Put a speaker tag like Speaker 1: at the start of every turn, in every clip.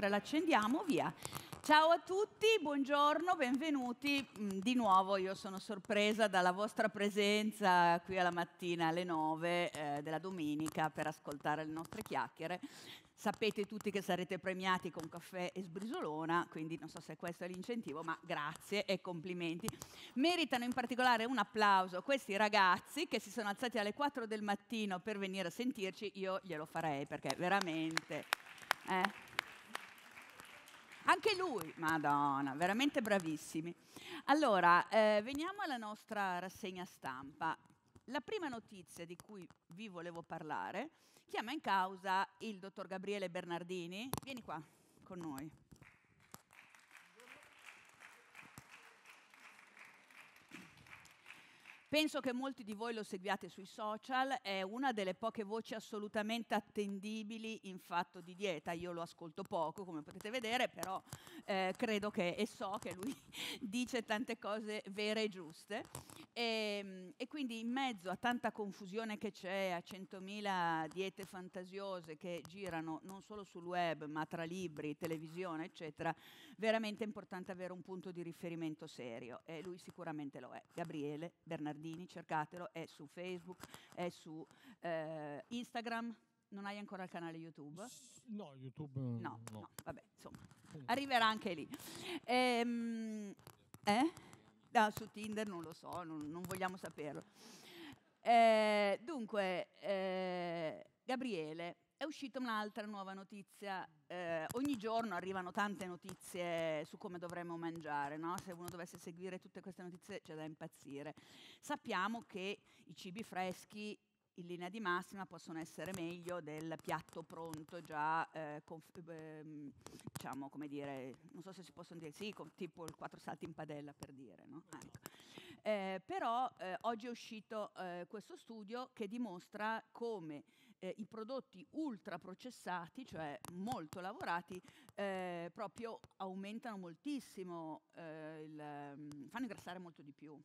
Speaker 1: mentre l'accendiamo, via. Ciao a tutti, buongiorno, benvenuti. Mm, di nuovo io sono sorpresa dalla vostra presenza qui alla mattina alle 9 eh, della domenica per ascoltare le nostre chiacchiere. Sapete tutti che sarete premiati con caffè e sbrisolona, quindi non so se questo è l'incentivo, ma grazie e complimenti. Meritano in particolare un applauso questi ragazzi che si sono alzati alle 4 del mattino per venire a sentirci, io glielo farei perché veramente... Eh. Anche lui, madonna, veramente bravissimi. Allora, eh, veniamo alla nostra rassegna stampa. La prima notizia di cui vi volevo parlare chiama in causa il dottor Gabriele Bernardini. Vieni qua con noi. Penso che molti di voi lo seguiate sui social, è una delle poche voci assolutamente attendibili in fatto di dieta. Io lo ascolto poco, come potete vedere, però eh, credo che e so che lui dice tante cose vere e giuste. E, ehm, e quindi in mezzo a tanta confusione che c'è, a 100.000 diete fantasiose che girano non solo sul web, ma tra libri, televisione, eccetera, veramente è importante avere un punto di riferimento serio e lui sicuramente lo è. Gabriele Bernardino. Bernardini, cercatelo, è su Facebook, è su eh, Instagram. Non hai ancora il canale YouTube? No, YouTube mm, no. No, no vabbè, insomma, arriverà anche lì. Ehm, eh? ah, su Tinder non lo so, non, non vogliamo saperlo. Eh, dunque, eh, Gabriele, è uscita un'altra nuova notizia. Eh, ogni giorno arrivano tante notizie su come dovremmo mangiare, no? se uno dovesse seguire tutte queste notizie c'è da impazzire. Sappiamo che i cibi freschi in linea di massima possono essere meglio del piatto pronto già, eh, ehm, diciamo, come dire, non so se si possono dire, sì, tipo il quattro salti in padella per dire, no? ecco. ecco. eh, però eh, oggi è uscito eh, questo studio che dimostra come eh, i prodotti ultraprocessati, cioè molto lavorati, eh, proprio aumentano moltissimo, eh, il, mm, fanno ingrassare molto di più.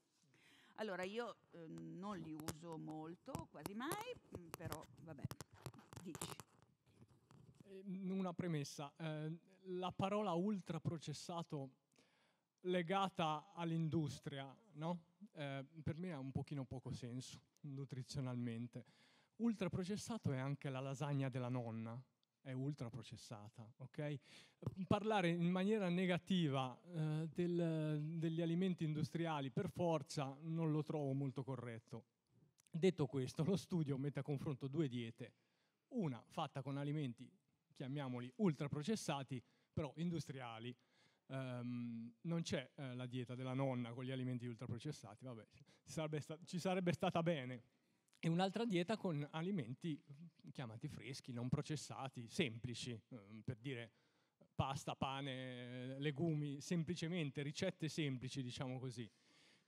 Speaker 1: Allora io ehm, non li uso molto, quasi mai, mm, però vabbè, dici.
Speaker 2: Eh, una premessa, eh, la parola ultraprocessato legata all'industria, no? Eh, per me ha un pochino poco senso nutrizionalmente Ultraprocessato è anche la lasagna della nonna, è ultraprocessata. Okay? Parlare in maniera negativa eh, del, degli alimenti industriali per forza non lo trovo molto corretto. Detto questo, lo studio mette a confronto due diete, una fatta con alimenti, chiamiamoli ultraprocessati, però industriali. Um, non c'è eh, la dieta della nonna con gli alimenti ultraprocessati, vabbè, ci sarebbe, sta- ci sarebbe stata bene e un'altra dieta con alimenti mm, chiamati freschi, non processati, semplici, mm, per dire pasta, pane, legumi, semplicemente ricette semplici, diciamo così.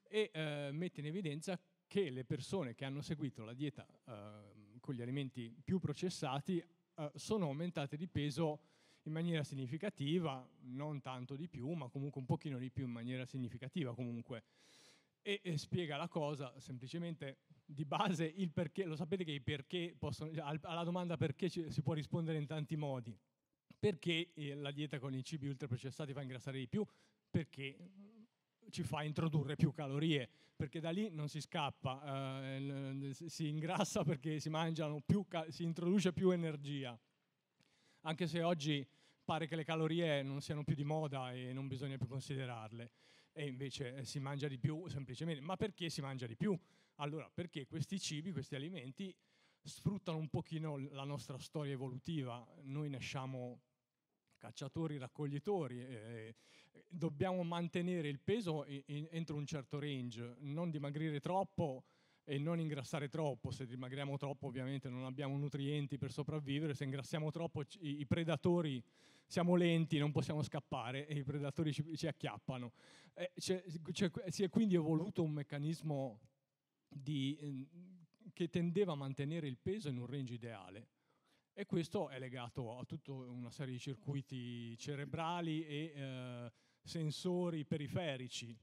Speaker 2: E eh, mette in evidenza che le persone che hanno seguito la dieta eh, con gli alimenti più processati eh, sono aumentate di peso in maniera significativa, non tanto di più, ma comunque un pochino di più in maniera significativa comunque e, e spiega la cosa semplicemente di base il perché, lo sapete che i perché possono, alla domanda perché ci, si può rispondere in tanti modi, perché eh, la dieta con i cibi ultraprocessati fa ingrassare di più, perché ci fa introdurre più calorie, perché da lì non si scappa, eh, si ingrassa perché si mangiano più, si introduce più energia. Anche se oggi pare che le calorie non siano più di moda e non bisogna più considerarle e invece eh, si mangia di più semplicemente. Ma perché si mangia di più? Allora, perché questi cibi, questi alimenti sfruttano un pochino la nostra storia evolutiva. Noi nasciamo cacciatori, raccoglitori, eh, dobbiamo mantenere il peso in, in, entro un certo range, non dimagrire troppo, e non ingrassare troppo, se dimagriamo troppo ovviamente non abbiamo nutrienti per sopravvivere, se ingrassiamo troppo i, predatori siamo lenti, non possiamo scappare e i predatori ci, ci acchiappano. Eh, c'è, c'è, si è quindi evoluto un meccanismo di, ehm, che tendeva a mantenere il peso in un range ideale e questo è legato a tutta una serie di circuiti cerebrali e eh, sensori periferici.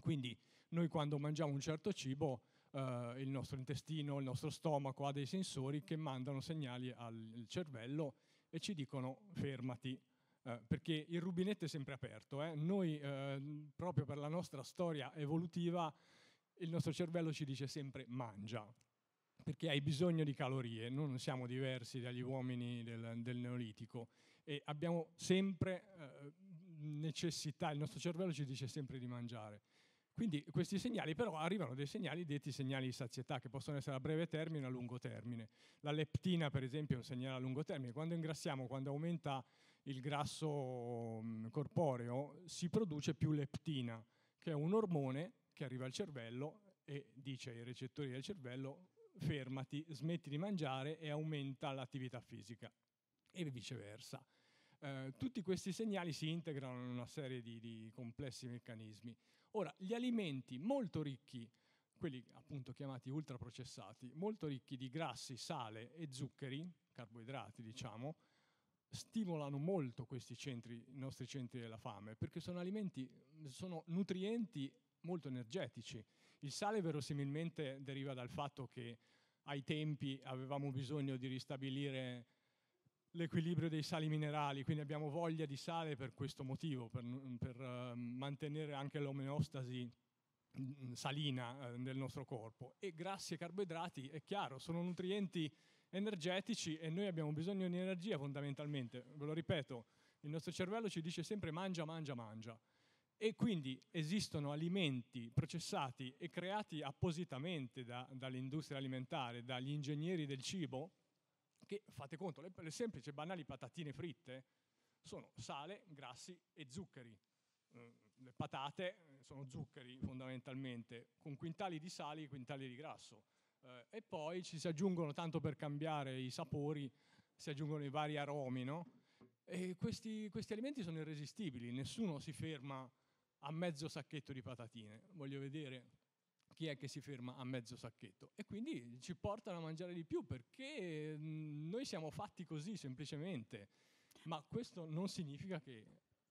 Speaker 2: Quindi noi quando mangiamo un certo cibo eh, il nostro intestino, il nostro stomaco ha dei sensori che mandano segnali al cervello e ci dicono fermati. Eh, perché il rubinetto è sempre aperto. Eh? Noi, eh, proprio per la nostra storia evolutiva, il nostro cervello ci dice sempre mangia, perché hai bisogno di calorie, noi non siamo diversi dagli uomini del, del Neolitico e abbiamo sempre eh, necessità, il nostro cervello ci dice sempre di mangiare. Quindi questi segnali però arrivano dei segnali detti segnali di sazietà che possono essere a breve termine o a lungo termine. La leptina per esempio è un segnale a lungo termine. Quando ingrassiamo, quando aumenta il grasso mm, corporeo si produce più leptina che è un ormone che arriva al cervello e dice ai recettori del cervello fermati, smetti di mangiare e aumenta l'attività fisica e viceversa. Eh, tutti questi segnali si integrano in una serie di, di complessi meccanismi. Ora, gli alimenti molto ricchi, quelli appunto chiamati ultraprocessati, molto ricchi di grassi, sale e zuccheri, carboidrati diciamo, stimolano molto questi centri, i nostri centri della fame, perché sono alimenti, sono nutrienti molto energetici. Il sale verosimilmente deriva dal fatto che ai tempi avevamo bisogno di ristabilire l'equilibrio dei sali minerali, quindi abbiamo voglia di sale per questo motivo, per, per ehm, mantenere anche l'omeostasi mhmm, salina eh, del nostro corpo. E grassi e carboidrati, è chiaro, sono nutrienti energetici e noi abbiamo bisogno di energia fondamentalmente. Ve lo ripeto, il nostro cervello ci dice sempre mangia, mangia, mangia. E quindi esistono alimenti processati e creati appositamente da, dall'industria alimentare, dagli ingegneri del cibo, che fate conto, le, le semplici e banali patatine fritte sono sale, grassi e zuccheri. Mm, le patate eh, sono zuccheri fondamentalmente, con quintali di sali e quintali di grasso. Eh, e poi ci si aggiungono, tanto per cambiare i sapori, si aggiungono i vari aromi, no? E questi, questi alimenti sono irresistibili, nessuno si ferma a mezzo sacchetto di patatine. Voglio vedere chi è che si ferma a mezzo sacchetto e quindi ci portano a mangiare di più perché mm, noi siamo fatti così semplicemente, ma questo non significa che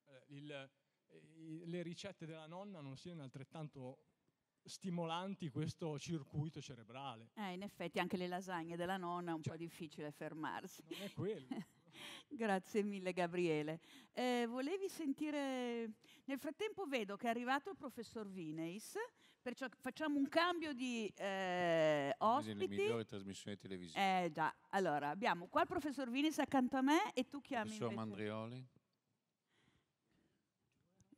Speaker 2: eh, il, eh, le ricette della nonna non siano altrettanto stimolanti questo circuito cerebrale.
Speaker 1: Eh, in effetti anche le lasagne della nonna è un cioè, po' difficile fermarsi. Non è quello. Grazie mille Gabriele. Eh, volevi sentire... Nel frattempo vedo che è arrivato il professor Vineis Perciò facciamo un cambio di eh, ospiti. Le migliori trasmissioni televisive. Eh già, allora abbiamo qua il professor Vinis accanto a me e tu chiami... Professor invece... Mandrioli.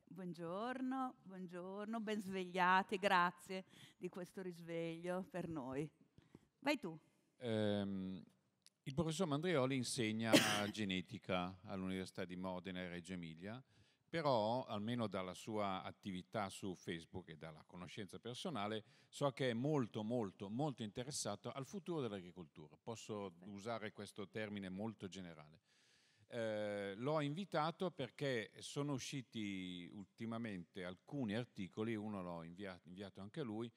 Speaker 1: Buongiorno, buongiorno, ben svegliati, grazie di questo risveglio per noi. Vai tu.
Speaker 3: Ehm, il professor Mandrioli insegna genetica all'Università di Modena e Reggio Emilia però almeno dalla sua attività su Facebook e dalla conoscenza personale so che è molto molto molto interessato al futuro dell'agricoltura, posso usare questo termine molto generale. Eh, l'ho invitato perché sono usciti ultimamente alcuni articoli, uno l'ho inviato, inviato anche a lui,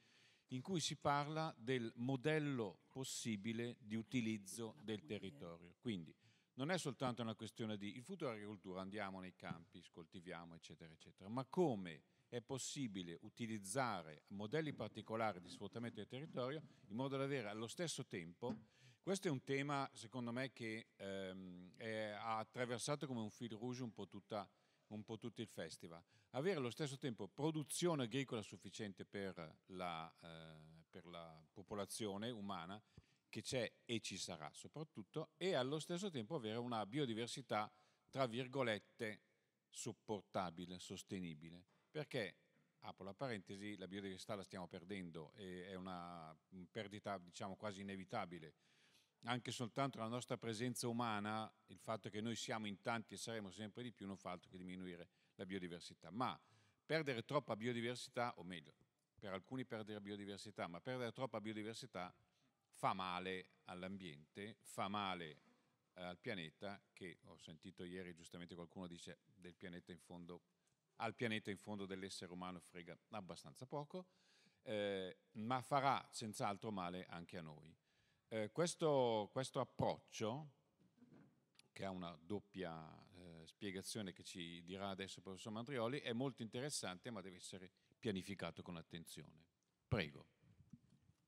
Speaker 3: in cui si parla del modello possibile di utilizzo del territorio. Quindi non è soltanto una questione di il futuro dell'agricoltura, andiamo nei campi, scoltiviamo, eccetera, eccetera, ma come è possibile utilizzare modelli particolari di sfruttamento del territorio in modo da avere allo stesso tempo, questo è un tema secondo me che ehm, ha attraversato come un fil rouge un po, tutta, un po' tutto il festival, avere allo stesso tempo produzione agricola sufficiente per la, eh, per la popolazione umana che c'è e ci sarà soprattutto, e allo stesso tempo avere una biodiversità, tra virgolette, sopportabile, sostenibile. Perché, apro la parentesi, la biodiversità la stiamo perdendo, è una perdita diciamo quasi inevitabile. Anche soltanto la nostra presenza umana, il fatto che noi siamo in tanti e saremo sempre di più, non fa altro che diminuire la biodiversità. Ma perdere troppa biodiversità, o meglio, per alcuni perdere biodiversità, ma perdere troppa biodiversità fa male all'ambiente, fa male eh, al pianeta, che ho sentito ieri giustamente qualcuno dice del pianeta in fondo, al pianeta in fondo dell'essere umano frega abbastanza poco, eh, ma farà senz'altro male anche a noi. Eh, questo, questo, approccio, che ha una doppia eh, spiegazione che ci dirà adesso il professor Mandrioli, è molto interessante ma deve essere pianificato con attenzione. Prego.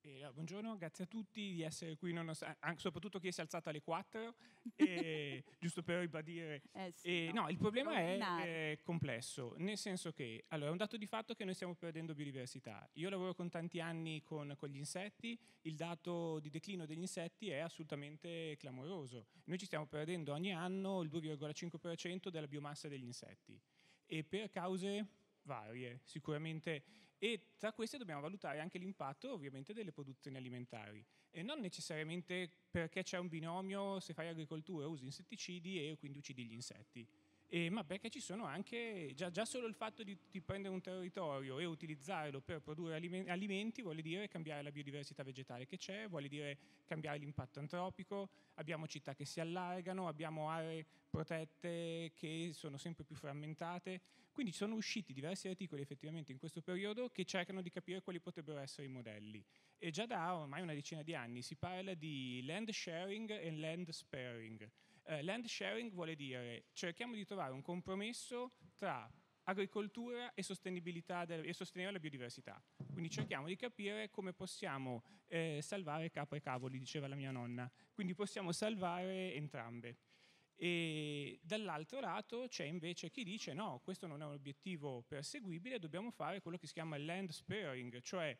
Speaker 4: Eh, buongiorno, grazie a tutti di essere qui, eh, soprattutto chi si è alzato alle 4, e, giusto per ribadire. Eh sì, e, no. no. il problema è, è, eh, complesso, nel senso che, allora, è un dato di fatto che noi stiamo perdendo biodiversità. Io lavoro con tanti anni con, con gli insetti, il dato di declino degli insetti è assolutamente clamoroso. Noi ci stiamo perdendo ogni anno il 2,5% della biomassa degli insetti e per cause varie, sicuramente e tra queste dobbiamo valutare anche l'impatto ovviamente delle produzioni alimentari e non necessariamente perché c'è un binomio se fai agricoltura usi insetticidi e quindi uccidi gli insetti eh, ma perché ci sono anche già, già solo il fatto di, di, prendere un territorio e utilizzarlo per produrre alimenti vuole dire cambiare la biodiversità vegetale che c'è, vuole dire cambiare l'impatto antropico, abbiamo città che si allargano, abbiamo aree protette che sono sempre più frammentate, quindi sono usciti diversi articoli effettivamente in questo periodo che cercano di capire quali potrebbero essere i modelli e già da ormai una decina di anni si parla di land sharing e land sparing eh, land sharing vuole dire cerchiamo di trovare un compromesso tra agricoltura e, sostenibilità del, e sostenere la biodiversità. Quindi cerchiamo di capire come possiamo eh, salvare capre e cavoli, diceva la mia nonna. Quindi possiamo salvare entrambe. E dall'altro lato c'è invece chi dice no, questo non è un obiettivo perseguibile, dobbiamo fare quello che si chiama land sparing, cioè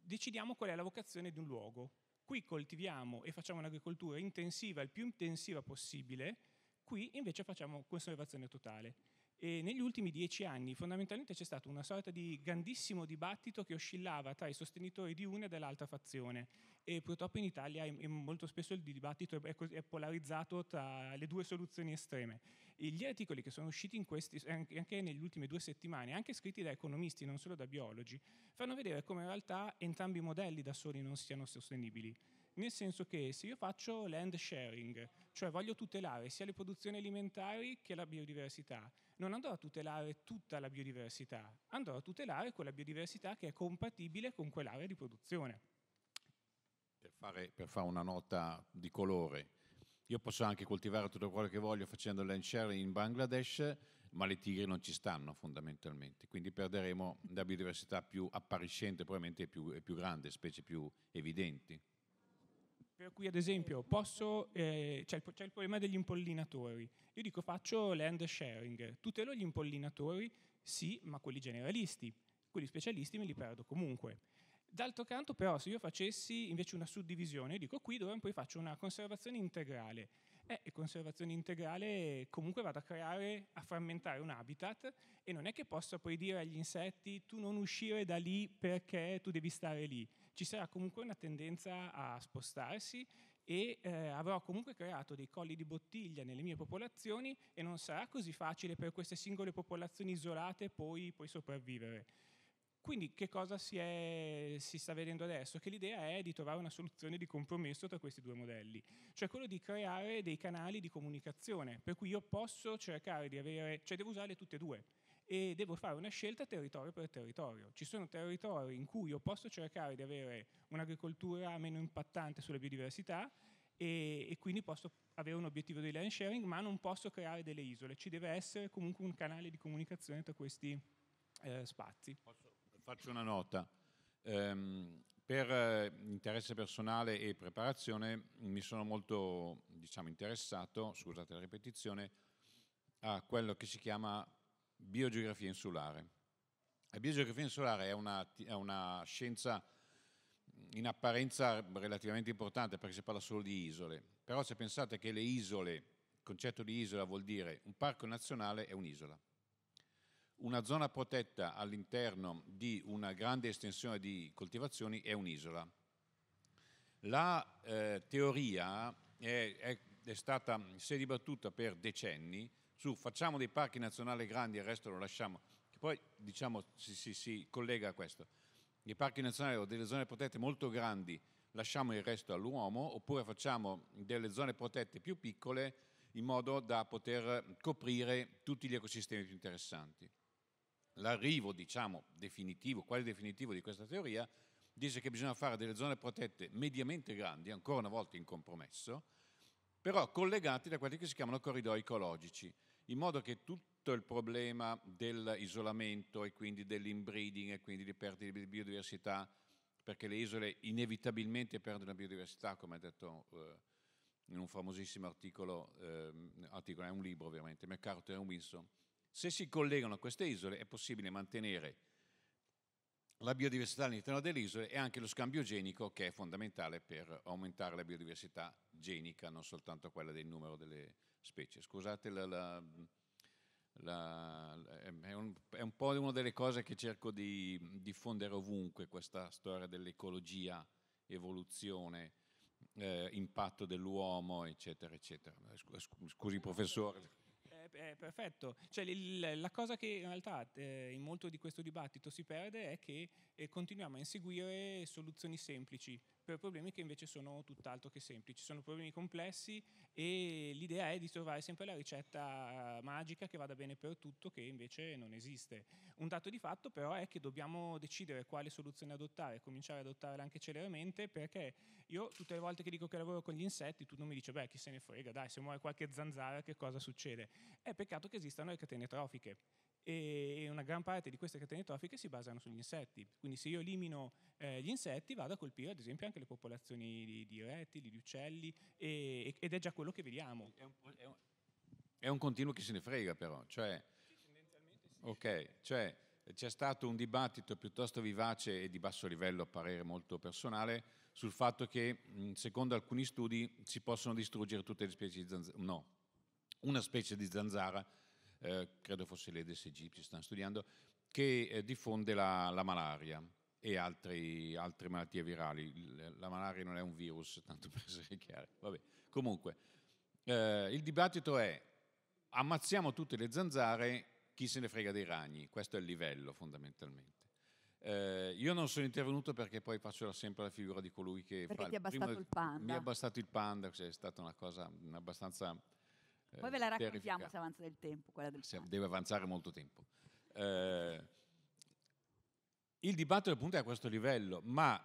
Speaker 4: decidiamo qual è la vocazione di un luogo qui coltiviamo e facciamo un'agricoltura intensiva, il più intensiva possibile, qui invece facciamo conservazione totale. E negli ultimi dieci anni fondamentalmente c'è stato una sorta di grandissimo dibattito che oscillava tra i sostenitori di una e dell'altra fazione e purtroppo in Italia molto spesso il dibattito è polarizzato tra le due soluzioni estreme gli articoli che sono usciti in questi, anche negli ultimi due settimane, anche scritti da economisti, non solo da biologi, fanno vedere come in realtà entrambi i modelli da soli non siano sostenibili. Nel senso che se io faccio land sharing, cioè voglio tutelare sia le produzioni alimentari che la biodiversità, non andrò a tutelare tutta la biodiversità, andrò a tutelare quella biodiversità che è compatibile con quell'area di produzione.
Speaker 3: Per fare, per fare una nota di colore, io posso anche coltivare tutto quello che voglio facendo land sharing in Bangladesh, ma le tigri non ci stanno fondamentalmente, quindi perderemo la biodiversità più appariscente probabilmente più, più, grande, specie più evidenti.
Speaker 4: Per cui ad esempio posso, eh, c'è, il, c'è il problema degli impollinatori, io dico faccio land sharing, tutelo gli impollinatori sì, ma quelli generalisti, quelli specialisti me li perdo comunque. D'altro canto però se io facessi invece una suddivisione, dico qui dove poi faccio una conservazione integrale, eh, e conservazione integrale comunque vado a creare, a frammentare un habitat e non è che possa poi dire agli insetti tu non uscire da lì perché tu devi stare lì. Ci sarà comunque una tendenza a spostarsi e eh, avrò comunque creato dei colli di bottiglia nelle mie popolazioni e non sarà così facile per queste singole popolazioni isolate poi, poi sopravvivere. Quindi che cosa si, è, si, sta vedendo adesso? Che l'idea è di trovare una soluzione di compromesso tra questi due modelli, cioè quello di creare dei canali di comunicazione, per cui io posso cercare di avere, cioè devo usarle tutte e due e devo fare una scelta territorio per territorio. Ci sono territori in cui io posso cercare di avere un'agricoltura meno impattante sulla biodiversità e, e quindi posso avere un obiettivo di land sharing, ma non posso creare delle isole, ci deve essere comunque un canale di comunicazione tra questi eh, spazi. Posso
Speaker 3: faccio una nota. Um, per eh, interesse personale e preparazione mi sono molto diciamo, interessato, scusate la ripetizione, a quello che si chiama biogeografia insulare. La biogeografia insulare è una, è una scienza in apparenza relativamente importante perché si parla solo di isole, però se pensate che le isole, il concetto di isola vuol dire un parco nazionale è un'isola, una zona protetta all'interno di una grande estensione di coltivazioni è un'isola. La eh, teoria è, è, è stata, si è dibattuta per decenni su facciamo dei parchi nazionali grandi e il resto lo lasciamo, che poi diciamo si, si, si collega a questo. I parchi nazionali o delle zone protette molto grandi lasciamo il resto all'uomo oppure facciamo delle zone protette più piccole in modo da poter coprire tutti gli ecosistemi più interessanti l'arrivo diciamo, definitivo, quasi definitivo di questa teoria, dice che bisogna fare delle zone protette mediamente grandi, ancora una volta in compromesso, però collegate da quelli che si chiamano corridoi ecologici, in modo che tutto il problema dell'isolamento e quindi dell'inbreeding e quindi di perdita di biodiversità, perché le isole inevitabilmente perdono biodiversità, come ha detto eh, in un famosissimo articolo, eh, articolo, è un libro ovviamente, McCarthy e Wilson, se si collegano a queste isole è possibile mantenere la biodiversità all'interno delle isole e anche lo scambio genico che è fondamentale per aumentare la biodiversità genica, non soltanto quella del numero delle specie. Scusate, la, la, la, è, un, è, un, po' una delle cose che cerco di diffondere ovunque, questa storia dell'ecologia, evoluzione, eh, impatto dell'uomo, eccetera, eccetera. Scusi professore
Speaker 4: eh, perfetto. Cioè, il, la cosa che in realtà eh, in molto di questo dibattito si perde è che eh, continuiamo a inseguire soluzioni semplici per problemi che invece sono tutt'altro che semplici, sono problemi complessi e l'idea è di trovare sempre la ricetta eh, magica che vada bene per tutto, che invece non esiste. Un dato di fatto però è che dobbiamo decidere quale soluzione adottare, cominciare ad adottarla anche celermente, perché io tutte le volte che dico che lavoro con gli insetti, tu non mi dici, beh, chi se ne frega, dai, se muore qualche zanzara che cosa succede? È peccato che esistano le catene trofiche e una gran parte di queste catene trofiche si basano sugli insetti. Quindi se io elimino eh, gli insetti vado a colpire ad esempio anche le popolazioni di, di rettili, di uccelli e, ed è già quello che vediamo. È un, è un,
Speaker 3: è un continuo che se ne frega però, cioè, sì, sì. Okay, cioè, c'è stato un dibattito piuttosto vivace e di basso livello a parere molto personale sul fatto che secondo alcuni studi si possono distruggere tutte le specie di zanzara, no, una specie di zanzara eh, credo fosse l'EDSG, ci stanno studiando, che eh, diffonde la, la, malaria e altri, altre malattie virali. La malaria non è un virus, tanto per essere chiari. Vabbè. Comunque, eh, il dibattito è ammazziamo tutte le zanzare, chi se ne frega dei ragni? Questo è il livello fondamentalmente. Eh, io non sono intervenuto perché poi faccio sempre la figura di colui che... Perché fa, ti ha bastato il panda. Mi ha bastato il panda, cioè è stata una cosa abbastanza poi eh, ve la raccontiamo se
Speaker 1: avanza del tempo. Quella
Speaker 3: del se deve avanzare molto tempo. Eh, il dibattito appunto è a questo livello, ma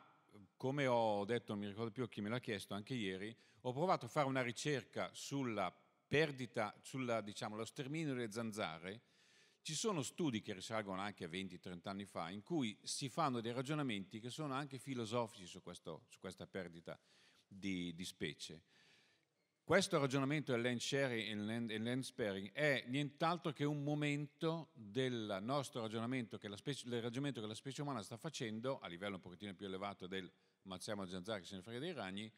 Speaker 3: come ho detto, non mi ricordo più chi me l'ha chiesto anche ieri, ho provato a fare una ricerca sulla perdita, sulla, diciamo, lo sterminio delle zanzare. Ci sono studi che risalgono anche a 20-30 anni fa in cui si fanno dei ragionamenti che sono anche filosofici su, questo, su questa perdita di, di specie. Questo ragionamento del land sharing e land, land sparing è nient'altro che un momento del nostro ragionamento che, specie, del ragionamento che la specie umana sta facendo, a livello un pochettino più elevato del mazziamo a zanzara che se ne frega dei ragni,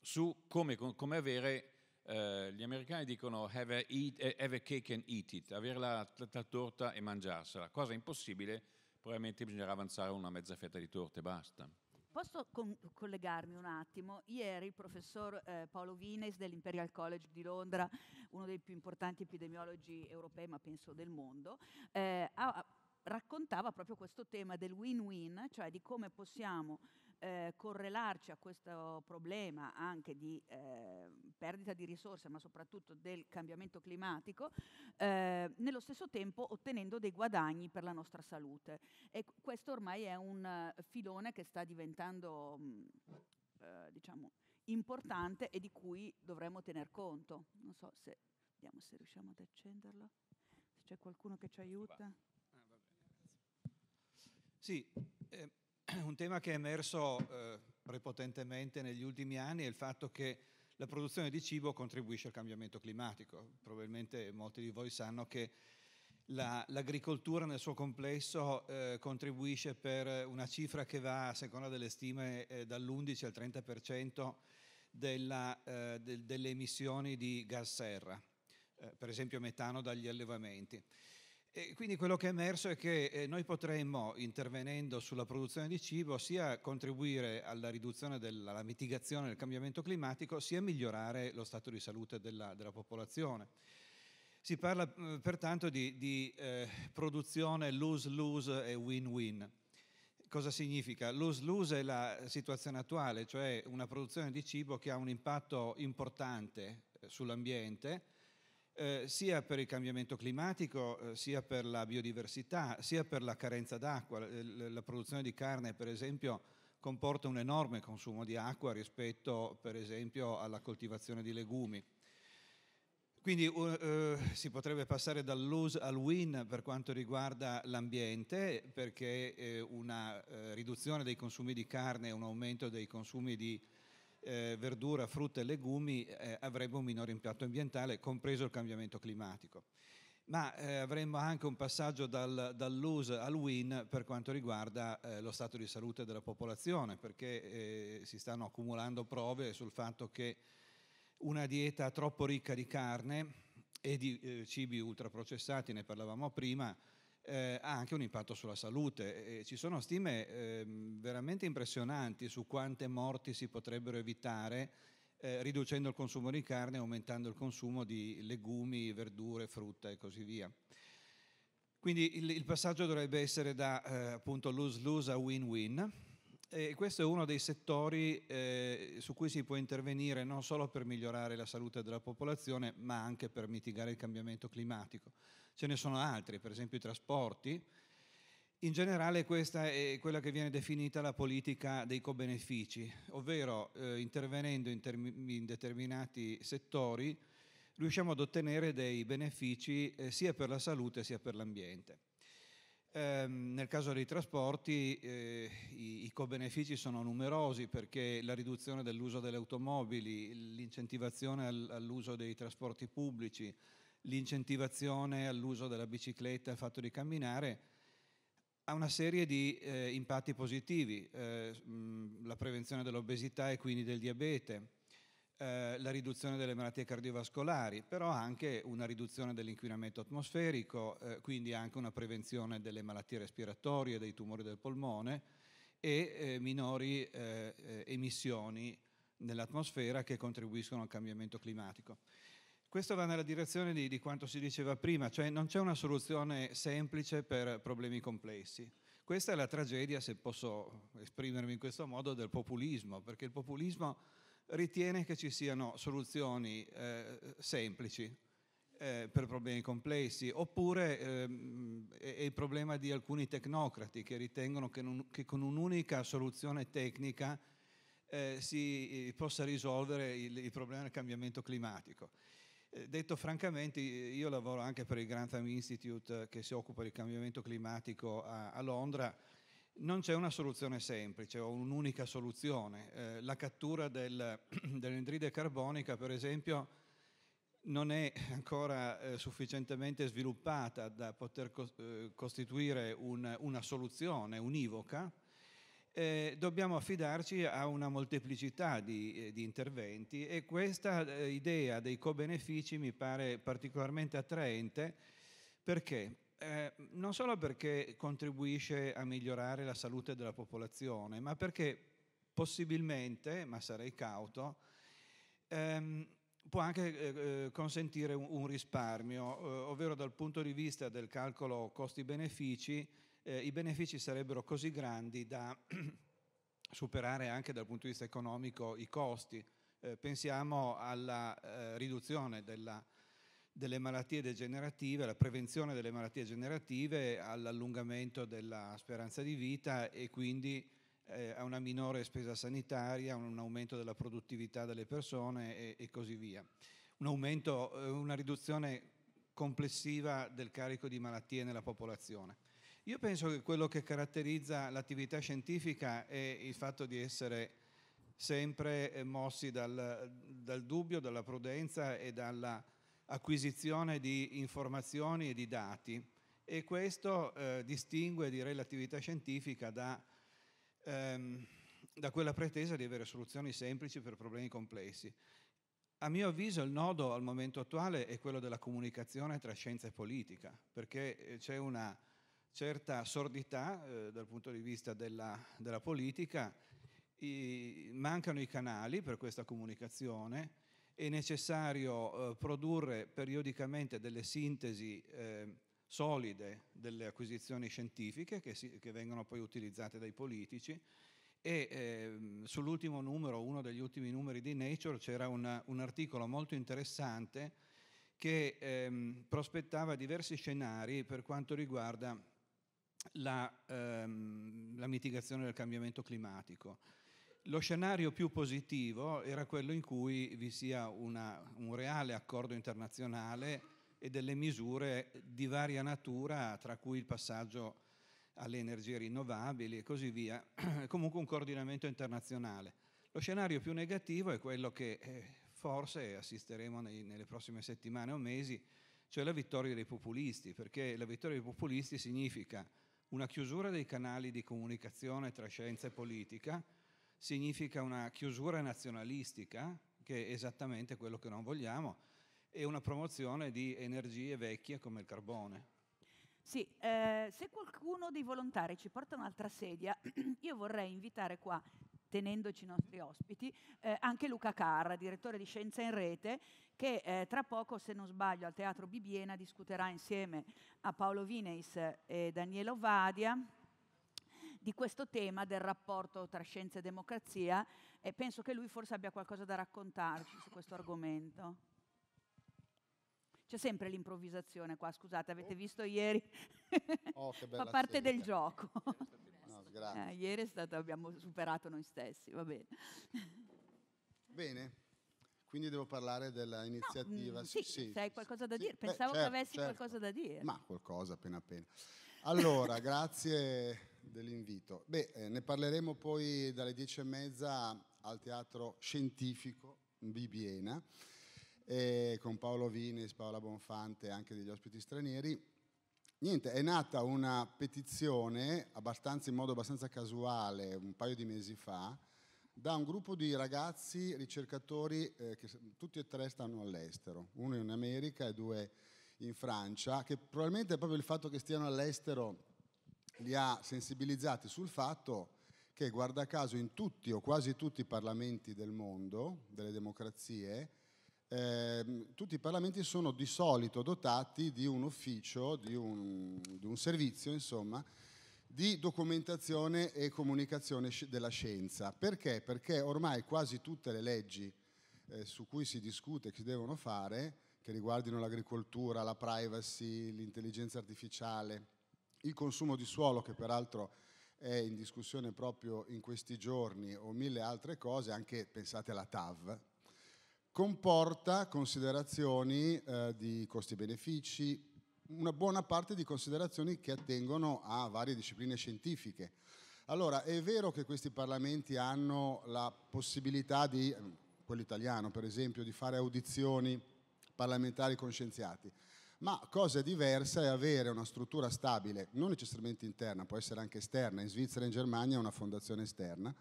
Speaker 3: su come, come avere, eh, gli americani dicono have a, eat, eh, have a, cake and eat it, avere la, la, la torta e mangiarsela, cosa impossibile, probabilmente bisognerà avanzare una mezza fetta di torta e basta.
Speaker 1: Posso con- collegarmi un attimo? Ieri il professor eh, Paolo Vines dell'Imperial College di Londra, uno dei più importanti epidemiologi europei, ma penso del mondo, eh, ha, raccontava proprio questo tema del win-win, cioè di come possiamo eh, correlarci a questo problema anche di eh, perdita di risorse, ma soprattutto del cambiamento climatico, eh, nello stesso tempo ottenendo dei guadagni per la nostra salute. E questo ormai è un eh, filone che sta diventando mh, mm, eh, diciamo, importante e di cui dovremmo tener conto. Non so se, vediamo se riusciamo ad accenderlo, se c'è qualcuno che ci aiuta.
Speaker 5: Ah, sì, eh, un tema che è emerso eh, prepotentemente negli ultimi anni è il fatto che la produzione di cibo contribuisce al cambiamento climatico. Probabilmente molti di voi sanno che la, l'agricoltura nel suo complesso eh, contribuisce per una cifra che va, a seconda delle stime, eh, dall'11 al 30% della, eh, de, delle emissioni di gas serra, eh, per esempio metano dagli allevamenti. E quindi quello che è emerso è che eh, noi potremmo, intervenendo sulla produzione di cibo, sia contribuire alla riduzione della alla mitigazione del cambiamento climatico, sia migliorare lo stato di salute della, della popolazione. Si parla eh, pertanto di, di eh, produzione lose-lose e win-win. Cosa significa? Lose-lose è la situazione attuale, cioè una produzione di cibo che ha un impatto importante eh, sull'ambiente, eh, sia per il cambiamento climatico, eh, sia per la biodiversità, sia per la carenza d'acqua. La produzione di carne, per esempio, comporta un enorme consumo di acqua rispetto, per esempio, alla coltivazione di legumi. Quindi eh, si potrebbe passare dal lose al win per quanto riguarda l'ambiente, perché eh, una eh, riduzione dei consumi di carne e un aumento dei consumi di eh, verdura, frutta e legumi eh, avrebbe un minore impatto ambientale, compreso il cambiamento climatico. Ma eh, avremmo anche un passaggio dal, dall'use al win per quanto riguarda eh, lo stato di salute della popolazione, perché eh, si stanno accumulando prove sul fatto che una dieta troppo ricca di carne e di eh, cibi ultraprocessati, ne parlavamo prima, eh, ha anche un impatto sulla salute. E ci sono stime eh, veramente impressionanti su quante morti si potrebbero evitare eh, riducendo il consumo di carne e aumentando il consumo di legumi, verdure, frutta e così via. Quindi il, il passaggio dovrebbe essere da eh, appunto lose-lose a win-win e questo è uno dei settori eh, su cui si può intervenire non solo per migliorare la salute della popolazione, ma anche per mitigare il cambiamento climatico. Ce ne sono altri, per esempio i trasporti. In generale questa è quella che viene definita la politica dei co-benefici, ovvero eh, intervenendo in, in, determinati settori riusciamo ad ottenere dei benefici eh, sia per la salute sia per l'ambiente. Ehm, nel caso dei trasporti eh, i, i co-benefici sono numerosi perché la riduzione dell'uso delle automobili, l'incentivazione al, all'uso dei trasporti pubblici, l'incentivazione all'uso della bicicletta, il fatto di camminare, ha una serie di eh, impatti positivi, eh, mh, la prevenzione dell'obesità e quindi del diabete, eh, la riduzione delle malattie cardiovascolari, però anche una riduzione dell'inquinamento atmosferico, eh, quindi anche una prevenzione delle malattie respiratorie, dei tumori del polmone e eh, minori eh, eh, emissioni nell'atmosfera che contribuiscono al cambiamento climatico. Questo va nella direzione di, di, quanto si diceva prima, cioè non c'è una soluzione semplice per problemi complessi. Questa è la tragedia, se posso esprimermi in questo modo, del populismo, perché il populismo ritiene che ci siano soluzioni eh, semplici eh, per problemi complessi, oppure ehm, è il problema di alcuni tecnocrati che ritengono che, non, che con un'unica soluzione tecnica eh, si eh, possa risolvere il, il, problema del cambiamento climatico. Eh, detto francamente, eh, io lavoro anche per il Grantham Institute che si occupa di cambiamento climatico a, a Londra non c'è una soluzione semplice o un'unica soluzione. Eh, la cattura del, dell'endride carbonica, per esempio, non è ancora eh, sufficientemente sviluppata da poter co- eh, costituire un, una soluzione univoca, eh, dobbiamo affidarci a una molteplicità di, eh, di interventi e questa eh, idea dei co-benefici mi pare particolarmente attraente perché Ehm, non solo perché contribuisce a migliorare la salute della popolazione, ma perché possibilmente, ma sarei cauto, ehm, può anche eh, eh consentire un, un risparmio, eh, ovvero dal punto di vista del calcolo costi-benefici, eh, i benefici sarebbero così grandi da superare anche dal punto di vista economico i costi. Eh, pensiamo alla riduzione della delle malattie degenerative, alla prevenzione delle malattie generative, all'allungamento della speranza di vita e quindi eh, a una minore spesa sanitaria, un aumento della produttività delle persone e, e così via. Un aumento, eh, una riduzione complessiva del carico di malattie nella popolazione. Io penso che quello che caratterizza l'attività scientifica è il fatto di essere sempre eh, mossi dal, dal dubbio, dalla prudenza e dalla acquisizione di informazioni e di dati e questo eh, distingue di relatività scientifica da, ehm, da quella pretesa di avere soluzioni semplici per problemi complessi. A mio avviso il nodo al momento attuale è quello della comunicazione tra scienza e politica, perché eh, c'è una certa sordità eh, dal punto di vista della, della politica, I, mancano i canali per questa comunicazione, è necessario eh, produrre periodicamente delle sintesi eh, solide delle acquisizioni scientifiche che, si, che, vengono poi utilizzate dai politici e eh, sull'ultimo numero, uno degli ultimi numeri di Nature, c'era una, un articolo molto interessante che ehm, prospettava diversi scenari per quanto riguarda la, ehm, la mitigazione del cambiamento climatico lo scenario più positivo era quello in cui vi sia una, un reale accordo internazionale e delle misure di varia natura, tra cui il passaggio alle energie rinnovabili e così via, comunque un coordinamento internazionale. Lo scenario più negativo è quello che eh, forse assisteremo nei, nelle prossime settimane o mesi, cioè la vittoria dei populisti, perché la vittoria dei populisti significa una chiusura dei canali di comunicazione tra scienza e politica, significa una chiusura nazionalistica, che è esattamente quello che non vogliamo, e una promozione di energie vecchie come il carbone.
Speaker 1: Sì, eh, se qualcuno dei volontari ci porta un'altra sedia, io vorrei invitare qua, tenendoci i nostri ospiti, eh, anche Luca Carra, direttore di Scienza in Rete, che eh, tra poco, se non sbaglio, al Teatro Bibiena discuterà insieme a Paolo Vineis eh, e Daniele Ovadia di questo tema del rapporto tra scienza e democrazia e penso che lui forse abbia qualcosa da raccontarci su questo argomento. C'è sempre l'improvvisazione qua, scusate, avete oh. visto ieri? Oh, Fa parte sera. del gioco. No, eh, ieri è stato, abbiamo superato noi stessi, va bene.
Speaker 6: Bene. Quindi devo parlare dell'iniziativa. No, mm, sì, sì, se hai
Speaker 1: qualcosa da sì, dire. Pensavo beh, certo, che avessi certo. qualcosa da
Speaker 6: dire. Ma qualcosa appena appena. Allora, grazie dell'invito. Beh, eh, ne parleremo poi dalle dieci e mezza al Teatro Scientifico di eh, con Paolo Vines, Paola Bonfante e anche degli ospiti stranieri. Niente, è nata una petizione in modo abbastanza casuale un paio di mesi fa da un gruppo di ragazzi ricercatori eh, che tutti e tre stanno all'estero, uno in America e due in Francia, che probabilmente proprio il fatto che stiano all'estero li ha sensibilizzati sul fatto che, guarda caso, in tutti o quasi tutti i parlamenti del mondo, delle democrazie, eh, tutti i parlamenti sono di solito dotati di un ufficio, di un, di un servizio, insomma, di documentazione e comunicazione della scienza. Perché? Perché ormai quasi tutte le leggi eh, su cui si discute che si devono fare, che riguardino l'agricoltura, la privacy, l'intelligenza artificiale, il consumo di suolo che peraltro è in discussione proprio in questi giorni o mille altre cose, anche pensate alla TAV, comporta considerazioni eh, di costi-benefici, una buona parte di considerazioni che attengono a varie discipline scientifiche. Allora, è vero che questi parlamenti hanno la possibilità di, eh, quello italiano per esempio, di fare audizioni parlamentari con scienziati, ma cosa diversa è avere una struttura stabile, non necessariamente interna, può essere anche esterna, in Svizzera e in Germania è una fondazione esterna,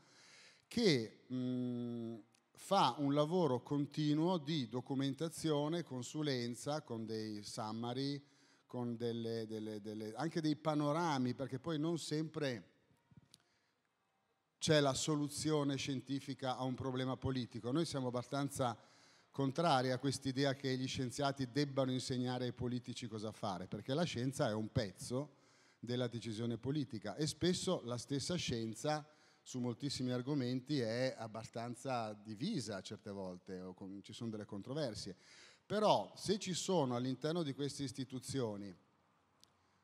Speaker 6: che mh, fa un lavoro continuo di documentazione, consulenza, con dei summary, con delle, delle, delle, anche dei panorami, perché poi non sempre c'è la soluzione scientifica a un problema politico. Noi siamo abbastanza contrari a quest'idea che gli scienziati debbano insegnare ai politici cosa fare, perché la scienza è un pezzo della decisione politica e spesso la stessa scienza su moltissimi argomenti è abbastanza divisa certe volte, o con, ci sono delle controversie. Però se ci sono all'interno di queste istituzioni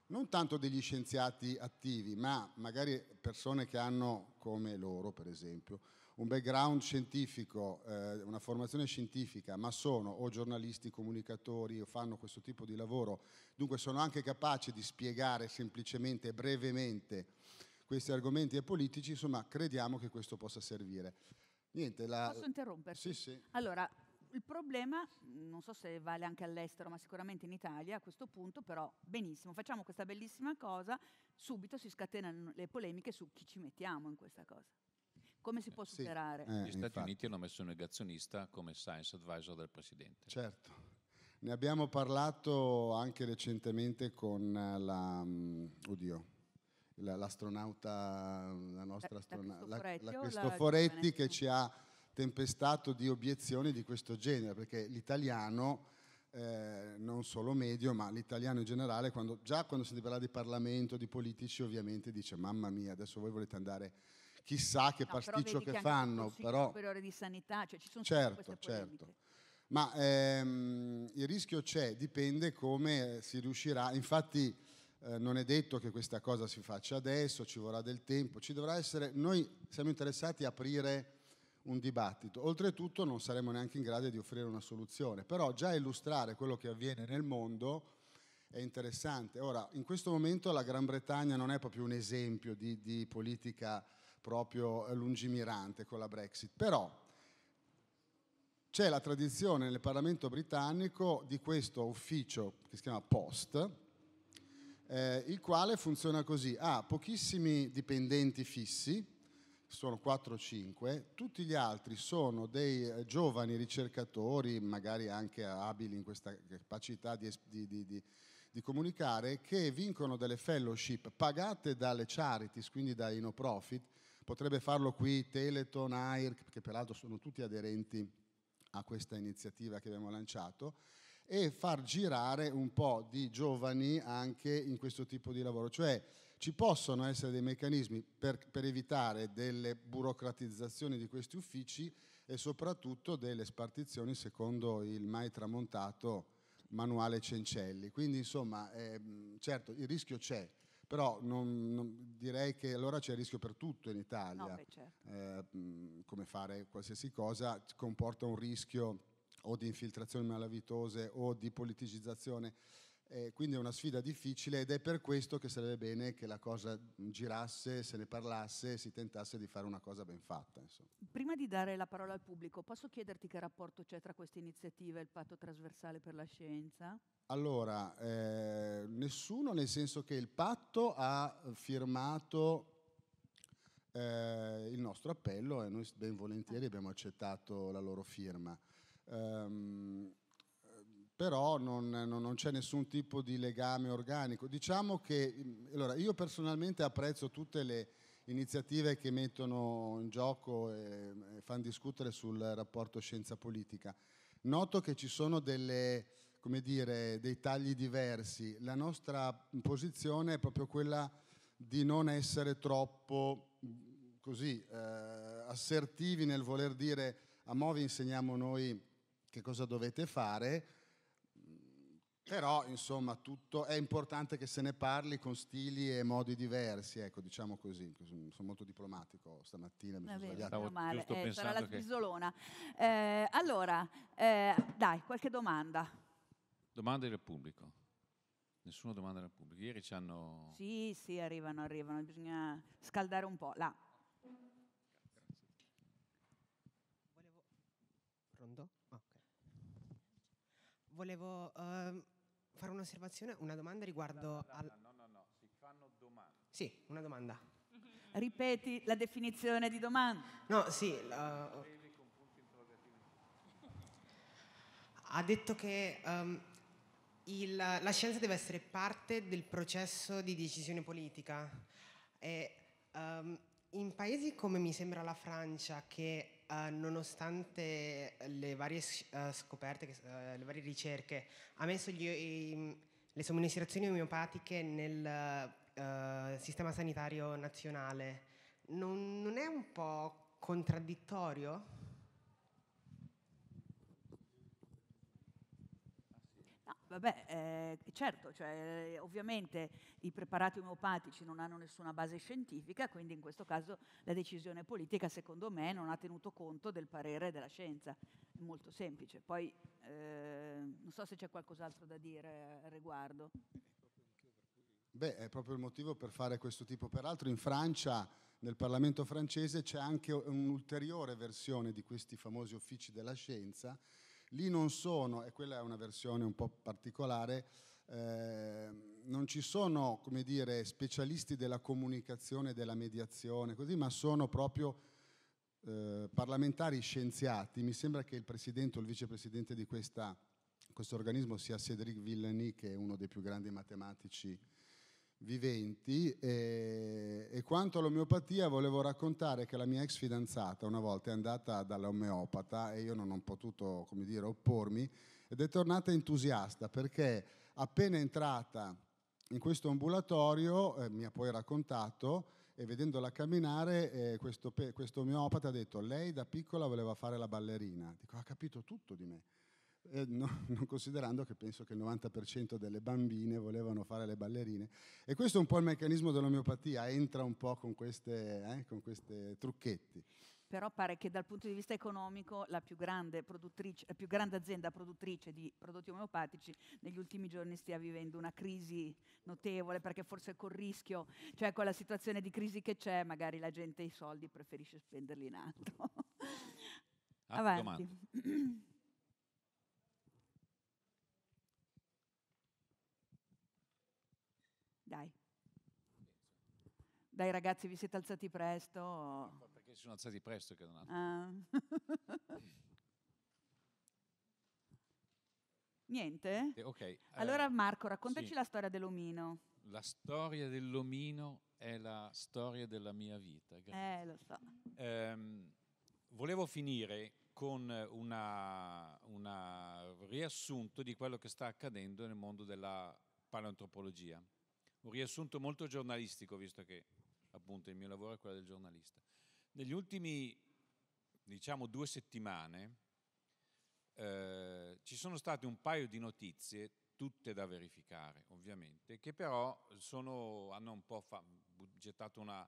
Speaker 6: non tanto degli scienziati attivi, ma magari persone che hanno, come loro per esempio, un background scientifico, eh, una formazione scientifica, ma sono o giornalisti, comunicatori o fanno questo tipo di lavoro, dunque sono anche capace di spiegare semplicemente e brevemente questi argomenti e politici, insomma crediamo che questo possa servire. Niente, la... Posso
Speaker 1: interrompere? Sì, sì. Allora, il problema, non so se vale anche all'estero, ma sicuramente in Italia a questo punto, però benissimo, facciamo questa bellissima cosa, subito si scatenano le polemiche su chi ci mettiamo in questa cosa come si eh, può superare?
Speaker 5: Sì.
Speaker 3: Eh, Gli Stati Uniti hanno messo un negazionista come science advisor del Presidente.
Speaker 6: Certo. Ne abbiamo parlato anche recentemente con la... Um, oddio, la, l'astronauta, la nostra la, astronauta, la, la Cristoforetti che ci ha tempestato di obiezioni di questo genere, perché l'italiano, eh, non solo medio, ma l'italiano in generale, quando, già quando si parla di Parlamento, di politici, ovviamente dice mamma mia, adesso voi volete andare chissà che no, pasticcio che fanno, però... superiore
Speaker 1: di sanità, cioè ci sono certo, certo.
Speaker 6: Ma ehm, il rischio c'è, dipende come si riuscirà. Infatti eh, non è detto che questa cosa si faccia adesso, ci vorrà del tempo, ci dovrà essere... Noi siamo interessati a aprire un dibattito. Oltretutto non saremo neanche in grado di offrire una soluzione, però già illustrare quello che avviene nel mondo è interessante. Ora, in questo momento la Gran Bretagna non è proprio un esempio di, di politica proprio eh, lungimirante con la Brexit. Però c'è la tradizione nel Parlamento britannico di questo ufficio che si chiama Post, eh, il quale funziona così, ha pochissimi dipendenti fissi, sono 4 o 5, tutti gli altri sono dei eh, giovani ricercatori, magari anche abili in questa capacità di, di, di, di comunicare che vincono delle fellowship pagate dalle charities, quindi dai no profit, potrebbe farlo qui Teleton, AIRC, che peraltro sono tutti aderenti a questa iniziativa che abbiamo lanciato, e far girare un po' di giovani anche in questo tipo di lavoro. Cioè ci possono essere dei meccanismi per, per evitare delle burocratizzazioni di questi uffici e soprattutto delle spartizioni secondo il mai tramontato Manuale Cencelli. Quindi insomma, ehm, certo, il rischio c'è, però non, non, direi che allora c'è il rischio per tutto in Italia. No, beh, certo. eh, come fare qualsiasi cosa comporta un rischio o di infiltrazioni malavitose o di politicizzazione eh, quindi è una sfida difficile ed è per questo che sarebbe bene che la cosa girasse, se ne parlasse, si tentasse di fare una cosa ben fatta. Insomma.
Speaker 1: Prima di dare la parola al pubblico, posso chiederti che rapporto c'è tra queste iniziative e il patto trasversale per la scienza?
Speaker 6: Allora, eh, nessuno nel senso che il patto ha firmato eh, il nostro appello e noi ben volentieri abbiamo accettato la loro firma. Um, però non, non, non, c'è nessun tipo di legame organico. Diciamo che allora, io personalmente apprezzo tutte le iniziative che mettono in gioco e, e fanno discutere sul rapporto scienza-politica. Noto che ci sono delle, dire, dei tagli diversi. La nostra posizione è proprio quella di non essere troppo così, eh, assertivi nel voler dire a Movi insegniamo noi che cosa dovete fare, però, insomma, tutto è importante che se ne parli con stili e modi diversi, ecco, diciamo così. Sono molto diplomatico stamattina, mi sono sbagliato. Male. Eh, sarà la
Speaker 1: spisolona. Che... Eh, allora, eh, dai, qualche domanda.
Speaker 3: Domande del pubblico. Nessuna domanda del pubblico. Ieri ci hanno...
Speaker 1: Sì, sì, arrivano, arrivano. Bisogna scaldare un po'. Là. Volevo... Pronto? ok. Volevo... Uh fare un'osservazione, una domanda riguardo al... No,
Speaker 3: no, no, no, si fanno domande.
Speaker 1: Sì, una domanda. Ripeti la definizione di domanda. No, sì. La... Ha detto che um, il, la scienza deve essere parte del processo di decisione politica. E, um, in paesi come mi sembra la Francia, che eh, nonostante eh, le varie eh, scoperte, le varie ricerche, ha messo gli, ehm, le somministrazioni omeopatiche nel sistema sanitario nazionale. non è un po' contraddittorio? Vabbè, eh, certo, cioè, ovviamente i preparati omeopatici non hanno nessuna base scientifica, quindi in questo caso la decisione politica, secondo me, non ha tenuto conto del parere della scienza. È molto semplice. Poi eh, non so se c'è qualcos'altro da dire al riguardo.
Speaker 6: Beh, è proprio il motivo per fare questo tipo. Peraltro in Francia, nel Parlamento francese, c'è anche un'ulteriore versione di questi famosi uffici della scienza Lì non sono, e quella è una versione un po' particolare, eh, non ci sono, come dire, specialisti della comunicazione, della mediazione, così, ma sono proprio... Eh, parlamentari scienziati, mi sembra che il presidente o il vicepresidente di questa, questo organismo sia Cédric Villani, che è uno dei più grandi matematici viventi e, e quanto all'omeopatia volevo raccontare che la mia ex fidanzata una volta è andata dall'omeopata e io non ho potuto, come dire, oppormi ed è tornata entusiasta perché appena entrata in questo ambulatorio, eh, mi ha poi raccontato, e vedendola camminare, eh, questo, questo omeopata ha detto, lei da piccola voleva fare la ballerina. Dico, ha capito tutto di me eh, no, non considerando che penso che il 90% delle bambine volevano fare le ballerine. E questo è un po' il meccanismo dell'omeopatia, entra un po' con questi eh, trucchetti.
Speaker 1: Però pare che dal punto di vista economico la più, la più grande azienda produttrice di prodotti omeopatici negli ultimi giorni stia vivendo una crisi notevole perché forse col rischio, cioè con la situazione di crisi che c'è, magari la gente i soldi preferisce spenderli in altro. Ah, Avanti. Dai. Dai ragazzi, vi siete alzati presto? Perché
Speaker 3: si sono alzati presto che non hanno... Ah.
Speaker 1: Niente? Eh, ok. Eh, allora Marco, raccontaci sì. la storia dell'omino.
Speaker 3: La storia dell'omino è la storia della mia vita. Grazie. Eh, lo so. Ehm, volevo finire con un riassunto di quello che sta accadendo nel mondo della paleoantropologia un riassunto molto giornalistico, visto che appunto il mio lavoro è quello del giornalista. Negli ultimi, diciamo, due settimane eh, ci sono state un paio di notizie, tutte da verificare ovviamente, che però sono, hanno un po' fa, gettato una,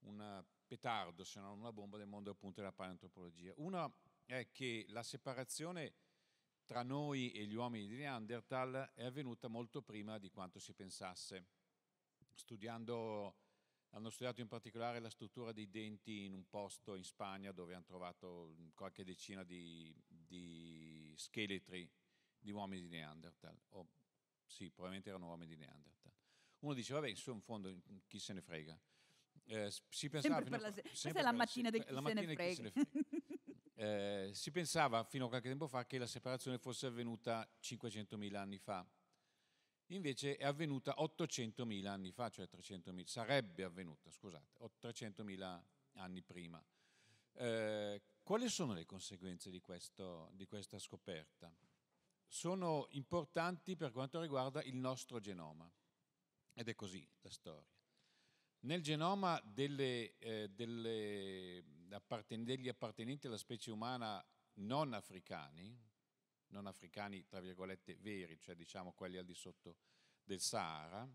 Speaker 3: una petardo, se non una bomba nel mondo appunto della paleantropologia. Una è che la separazione tra noi e gli uomini di Neanderthal è avvenuta molto prima di quanto si pensasse. Studiando, hanno studiato in particolare la struttura dei denti in un posto in Spagna dove hanno trovato qualche decina di, di scheletri di uomini di Neanderthal. O, sì, probabilmente erano uomini di Neanderthal. Uno dice, vabbè, in fondo chi se ne frega. Eh, si pensava sempre per la sempre questa è la mattina, se- di eh, chi, chi, se ne frega. Eh, si pensava fino a qualche tempo fa che la separazione fosse avvenuta 500.000 anni fa, invece è avvenuta 800.000 anni fa, cioè 300.000, sarebbe avvenuta, scusate, 300.000 anni prima. Eh, quali sono le conseguenze di, questo, di questa scoperta? Sono importanti per quanto riguarda il nostro genoma, ed è così la storia. Nel genoma delle, eh, delle degli appartenenti alla specie umana non africani, non africani tra virgolette veri, cioè diciamo quelli al di sotto del Sahara,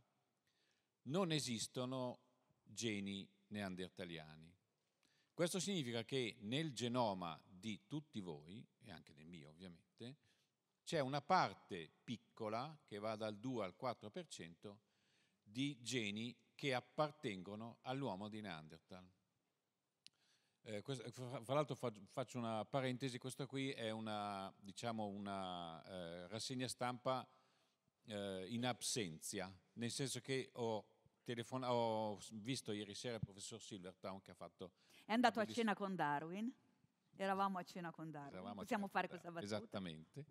Speaker 3: non esistono geni neandertaliani. Questo significa che nel genoma di tutti voi, e anche nel mio ovviamente, c'è una parte piccola, che va dal 2 al 4%, di geni che appartengono all'uomo di Neanderthal. Eh, questo, eh, fra l'altro faccio una parentesi, questa qui è una, diciamo una eh, rassegna stampa eh, in absenzia, nel senso che ho, telefon- ho, visto ieri sera il professor Silvertown che ha fatto...
Speaker 1: È andato a bellissima... cena con Darwin, eravamo a cena con Darwin, eravamo possiamo fare questa battuta?
Speaker 3: Esattamente,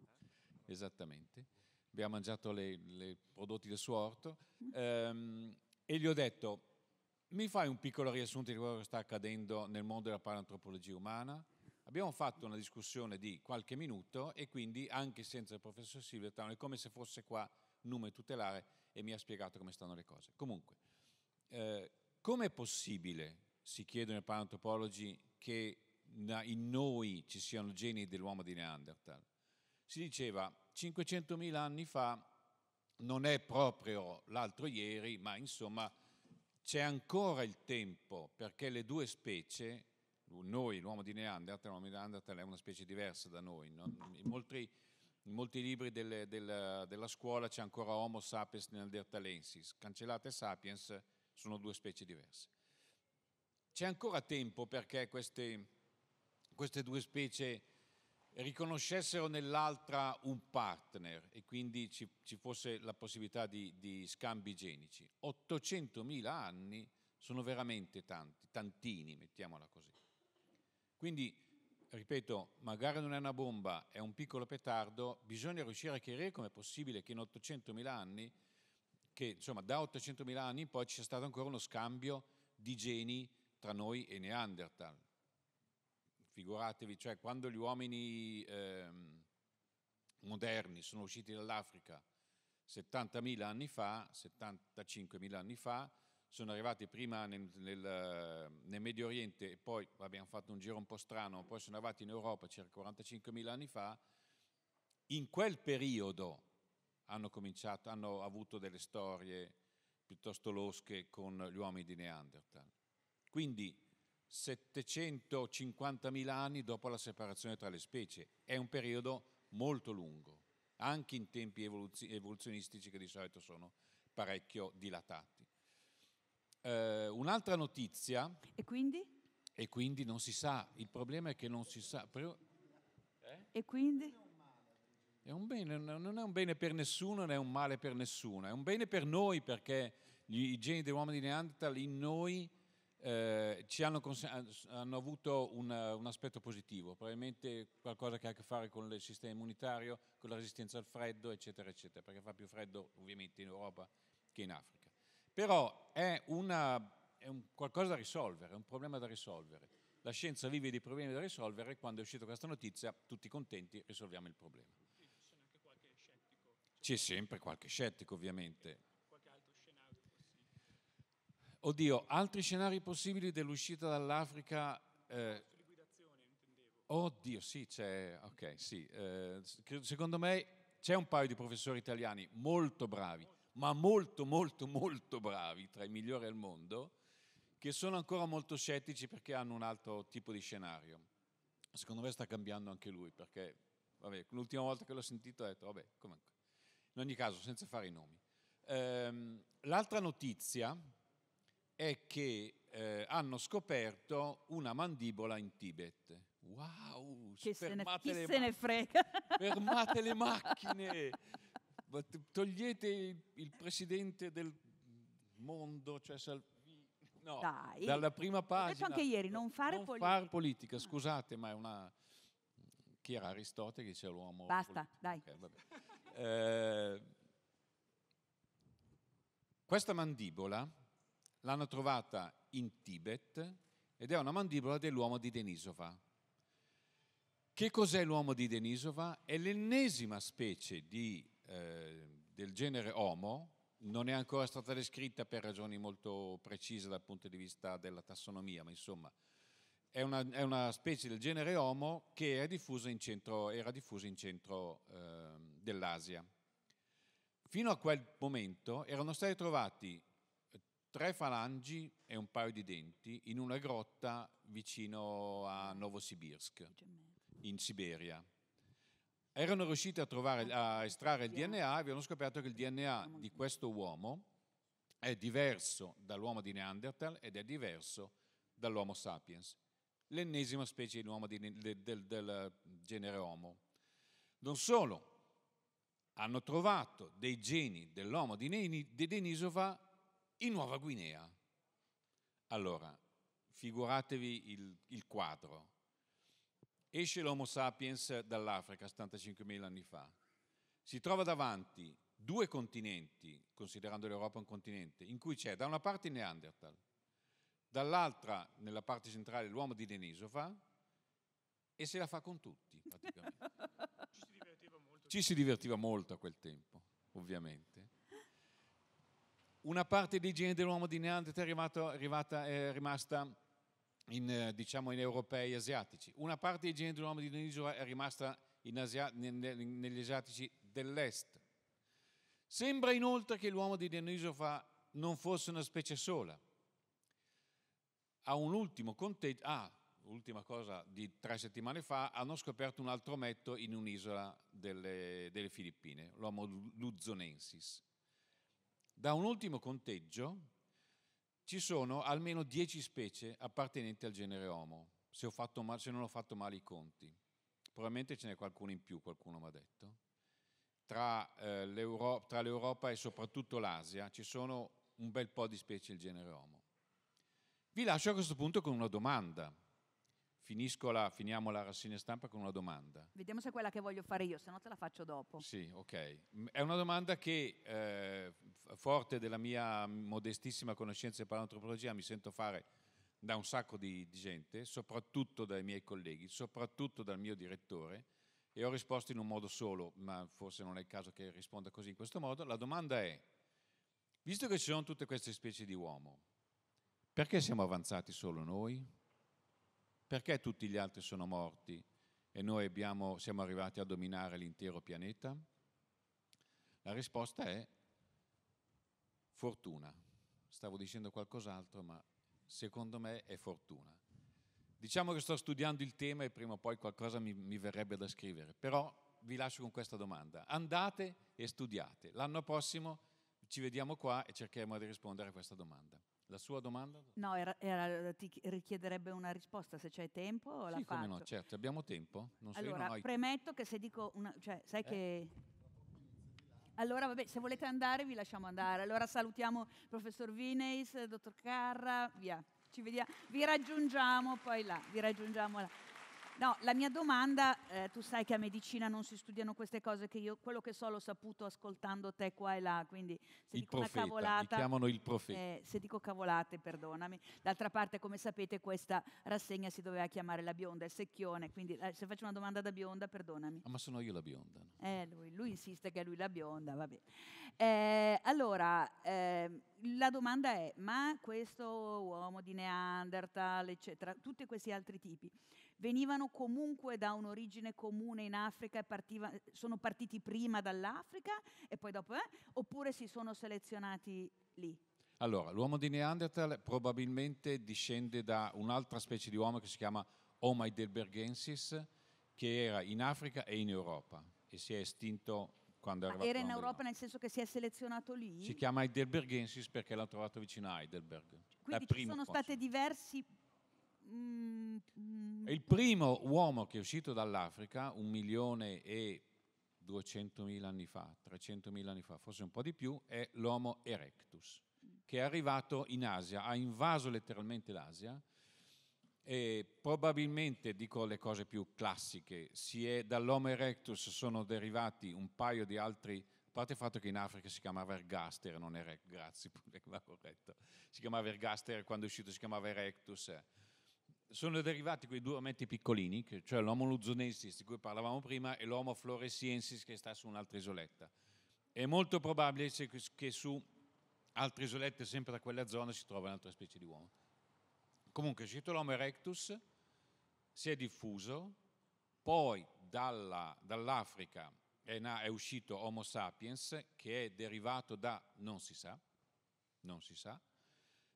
Speaker 3: esattamente. Abbiamo mangiato i prodotti del suo orto mm. ehm, e gli ho detto mi fai un piccolo riassunto di quello che sta accadendo nel mondo della parantropologia umana? Abbiamo fatto una discussione di qualche minuto e quindi anche senza il professor Silvertown è come se fosse qua nome tutelare e mi ha spiegato come stanno le cose. Comunque, eh, com'è possibile, si chiedono i parantropologi, che in noi ci siano geni dell'uomo di Neanderthal? Si diceva 500.000 anni fa, non è proprio l'altro ieri, ma insomma c'è ancora il tempo perché le due specie, noi, l'uomo di Neanderthal, l'uomo di Neanderthal è una specie diversa da noi, non, in, molti, in, molti, libri delle, della, della scuola c'è ancora Homo sapiens neanderthalensis, cancellate sapiens sono due specie diverse. C'è ancora tempo perché queste, queste due specie riconoscessero nell'altra un partner e quindi ci, ci fosse la possibilità di, di scambi genici. 800.000 anni sono veramente tanti, tantini, mettiamola così. Quindi, ripeto, magari non è una bomba, è un piccolo petardo, bisogna riuscire a chiarire come è possibile che in 800.000 anni, che insomma da 800.000 anni poi ci sia stato ancora uno scambio di geni tra noi e Neanderthal figuratevi, cioè quando gli uomini ehm, moderni sono usciti dall'Africa 70.000 anni fa, 75.000 anni fa, sono arrivati prima nel, nel, nel, Medio Oriente e poi abbiamo fatto un giro un po' strano, poi sono arrivati in Europa circa 45.000 anni fa, in quel periodo hanno, cominciato, hanno avuto delle storie piuttosto losche con gli uomini di Neanderthal. Quindi 750.000 anni dopo la separazione tra le specie. È un periodo molto lungo, anche in tempi evoluzionistici che di solito sono parecchio dilatati. Eh, un'altra notizia... E quindi? E quindi non si sa, il problema è che non si sa. Eh?
Speaker 1: E quindi?
Speaker 3: È bene, non è un bene per nessuno, non è un male per nessuno, è un bene per noi perché gli, i geni dell'uomo di Neanderthal in noi eh, ci hanno, cons- hanno avuto un, un, aspetto positivo, probabilmente qualcosa che ha a che fare con il sistema immunitario, con la resistenza al freddo, eccetera, eccetera, perché fa più freddo ovviamente in Europa che in Africa. Però è, una, è un qualcosa da risolvere, è un problema da risolvere. La scienza vive dei problemi da risolvere e quando è uscita questa notizia, tutti contenti, risolviamo il problema. C'è sempre qualche scettico, ovviamente. Oddio, altri scenari possibili dell'uscita dall'Africa? Eh, oddio, sì, c'è, ok, sì. Eh, secondo me c'è un paio di professori italiani molto bravi, ma molto, molto, molto bravi, tra i migliori al mondo, che sono ancora molto scettici perché hanno un altro tipo di scenario. Secondo me sta cambiando anche lui, perché vabbè, l'ultima volta che l'ho sentito ho detto, vabbè, comunque. In ogni caso, senza fare i nomi. Eh, l'altra notizia è che eh, hanno scoperto una mandibola in Tibet.
Speaker 1: Wow, chi se ne, chi se ne frega? Fermate le macchine,
Speaker 3: togliete il, presidente del mondo, cioè Salvini.
Speaker 1: No, Dai. dalla prima pagina. Ho detto anche ieri, non fare non politica. Far
Speaker 3: politica, scusate, ma è una... Chi era Aristotele che diceva l'uomo... Basta, politico. dai. Okay, eh, questa mandibola L'hanno trovata in Tibet ed è una mandibola dell'uomo di Denisova. Che cos'è l'uomo di Denisova? È l'ennesima specie di, eh, del genere Homo, non è ancora stata descritta per ragioni molto precise dal punto di vista della tassonomia, ma insomma è una, è una specie del genere Homo che diffusa centro, era diffusa in centro eh, dell'Asia. Fino a quel momento erano stati trovati tre falangi e un paio di denti in una grotta vicino a Novosibirsk, in Siberia. Erano riusciti a, trovare, a estrarre il DNA e avevano scoperto che il DNA di questo uomo è diverso dall'uomo di Neanderthal ed è diverso dall'Homo sapiens, l'ennesima specie di, del, del, del genere Homo. Non solo, hanno trovato dei geni dell'uomo di Denisova in Nuova Guinea. Allora, figuratevi il, il quadro. Esce l'Homo sapiens dall'Africa 75.000 anni fa. Si trova davanti due continenti, considerando l'Europa un continente, in cui c'è da una parte il Neanderthal, dall'altra, nella parte centrale, l'uomo di Denisofa, e se la fa con tutti, praticamente.
Speaker 6: Ci
Speaker 3: si divertiva molto, si divertiva molto a quel tempo, ovviamente una parte dei geni dell'uomo di Neanderthal è, arrivato, arrivata, è rimasta in, eh, diciamo, in europei e asiatici, una parte dei geni dell'uomo di Neanderthal è rimasta Asia, negli asiatici dell'est. Sembra inoltre che l'uomo di Denisofa non fosse una specie sola. A un ultimo conteggio, ah, ultima cosa di tre settimane fa, hanno scoperto un altro metto in un'isola delle, delle Filippine, l'uomo luzonensis. Da un ultimo conteggio ci sono almeno 10 specie appartenenti al genere Homo, se, male, se non ho fatto male i conti. Probabilmente ce n'è qualcuno in più, qualcuno mi ha detto. Tra, eh, l'Euro- tra l'Europa e soprattutto l'Asia ci sono un bel po' di specie del genere Homo. Vi lascio a questo punto con una domanda la, finiamo la rassegna stampa con una domanda.
Speaker 1: Vediamo se è quella che voglio fare io, se no te la faccio dopo.
Speaker 3: Sì, ok. È una domanda che, eh, forte della mia modestissima conoscenza di paleantropologia, mi sento fare da un sacco di, di, gente, soprattutto dai miei colleghi, soprattutto dal mio direttore, e ho risposto in un modo solo, ma forse non è il caso che risponda così in questo modo. La domanda è, visto che ci sono tutte queste specie di uomo, perché siamo avanzati solo noi? Perché tutti gli altri sono morti e noi abbiamo, siamo arrivati a dominare l'intero pianeta? La risposta è fortuna. Stavo dicendo qualcos'altro, ma secondo me è fortuna. Diciamo che sto studiando il tema e prima o poi qualcosa mi, mi verrebbe da scrivere, però vi lascio con questa domanda. Andate e studiate. L'anno prossimo ci vediamo qua e cercheremo di rispondere a questa domanda. La sua domanda?
Speaker 1: No, era, era, ti richiederebbe una risposta se c'è tempo. O sì, come no,
Speaker 3: certo, abbiamo tempo. Non so, allora, non premetto
Speaker 1: che se dico una... Cioè, sai eh. che... Allora, vabbè, se volete andare vi lasciamo andare. Allora salutiamo il professor Vineis, il dottor Carra, via. Ci vediamo. Vi raggiungiamo poi là, vi raggiungiamo là. No, la mia domanda, eh, tu sai che a medicina non si studiano queste cose, che io quello che so l'ho saputo ascoltando te qua e là, quindi se il dico profeta, una cavolata... Mi chiamano il profeta. Eh, se dico cavolate, perdonami. D'altra parte, come sapete, questa rassegna si doveva chiamare la bionda, il secchione, quindi eh, se faccio una domanda da bionda, perdonami. Ah, ma sono io la bionda. No? Eh, lui, lui, insiste che è lui la bionda, va bene. Eh, allora, ehm, la domanda è, ma questo uomo di Neanderthal, eccetera, tutti questi altri tipi, venivano comunque da un'origine comune in Africa e partiva, sono partiti prima dall'Africa e poi dopo, eh? oppure si sono selezionati lì?
Speaker 3: Allora, l'uomo di Neanderthal probabilmente discende da un'altra specie di uomo che si chiama Homo heidelbergensis, che era in Africa e in Europa e si è estinto quando era... Era in Europa
Speaker 1: nel senso che si è selezionato lì? Si
Speaker 3: chiama heidelbergensis perché l'hanno trovato vicino a Heidelberg. Quindi ci sono stati
Speaker 1: diversi è
Speaker 3: mm, mm. il primo uomo che è uscito dall'Africa un milione e duecentomila anni fa, trecentomila anni fa, forse un po' di più, è l'Homo erectus, che è arrivato in Asia, ha invaso letteralmente l'Asia e probabilmente, dico le cose più classiche, è, dall'Homo erectus sono derivati un paio di altri, a parte il fatto che in Africa si chiamava Ergaster, non Erectus, grazie, va corretto, si chiamava Ergaster, quando è uscito si chiamava Erectus. Eh sono derivati quei due ometti piccolini, cioè l'Homo luzonensis di cui parlavamo prima e l'Homo floresiensis che sta su un'altra isoletta. È molto probabile che su altre isolette, sempre da quella zona, si trovi un'altra specie di uomo. Comunque, l'Homo erectus si è diffuso, poi dalla, dall'Africa è, na, è uscito Homo sapiens, che è derivato da non si sa, non si sa,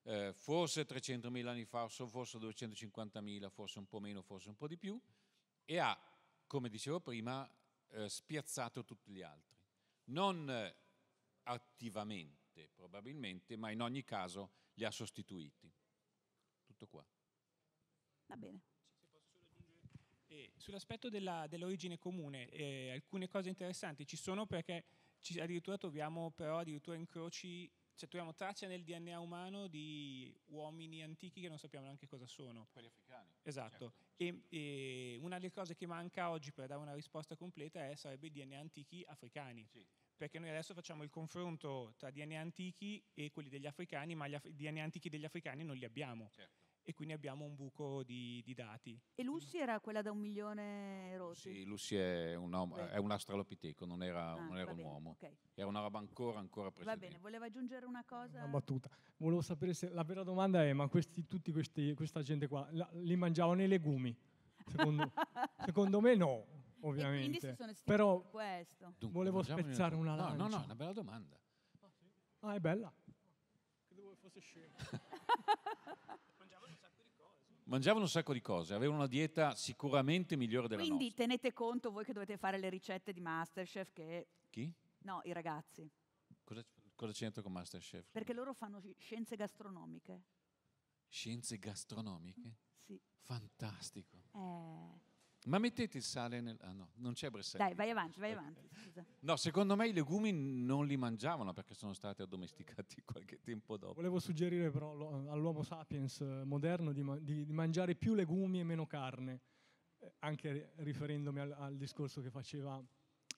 Speaker 3: eh, forse 300.000 anni fa, forse 250.000, forse un po' meno, forse un po' di più, e ha, come dicevo prima, eh, spiazzato tutti gli altri. Non eh, attivamente, probabilmente, ma in ogni caso li ha sostituiti. Tutto qua.
Speaker 1: Va bene.
Speaker 4: E sull'aspetto della, dell'origine comune, eh, alcune cose interessanti ci sono perché ci, addirittura troviamo però addirittura incroci cioè, troviamo tracce nel DNA umano di uomini antichi che non sappiamo neanche cosa sono. Quelli africani. Esatto. Certo, certo. E, e, una delle cose che manca oggi per dare una risposta completa è, sarebbe i DNA antichi africani. Sì. Perché noi adesso facciamo il confronto tra DNA antichi e quelli degli africani, ma gli af- DNA antichi degli africani non li abbiamo. Certo e quindi abbiamo un buco
Speaker 3: di, di dati.
Speaker 1: E Lucy era quella da un milione rotti? Sì,
Speaker 3: Lucy è un, uomo, è un astralopiteco, non era, ah, non era un bene, uomo. Okay. Era una roba ancora, ancora presente. Va bene,
Speaker 1: voleva aggiungere una cosa? Una battuta.
Speaker 2: Volevo sapere se la vera domanda è, ma questi, tutti questi, questa gente qua, la, li mangiavano i legumi? Secondo, secondo me no, ovviamente. Però
Speaker 1: questo. Dunque,
Speaker 2: volevo spezzare una lancia. No, no, no, è una
Speaker 3: bella domanda. Ah,
Speaker 2: sì? ah è bella.
Speaker 1: Credo che fosse scema.
Speaker 3: mangiavano un sacco di cose, avevano una dieta sicuramente migliore della Quindi,
Speaker 1: nostra. Quindi tenete conto voi che dovete fare le ricette di Masterchef che... Chi? No, i ragazzi.
Speaker 3: Cosa, cosa c'entra con Masterchef?
Speaker 1: Perché loro fanno scienze gastronomiche.
Speaker 3: Scienze gastronomiche? Sì. Fantastico.
Speaker 1: Eh...
Speaker 3: Ma mettete il sale nel... Ah no, non c'è Bressanone. Dai, vai
Speaker 1: avanti, vai avanti. Eh,
Speaker 3: scusa. No, secondo me i legumi non li mangiavano perché sono stati addomesticati qualche tempo dopo.
Speaker 2: Volevo suggerire però all'uomo sapiens moderno di, mangiare più legumi e meno carne, eh, anche riferendomi al, al discorso che faceva.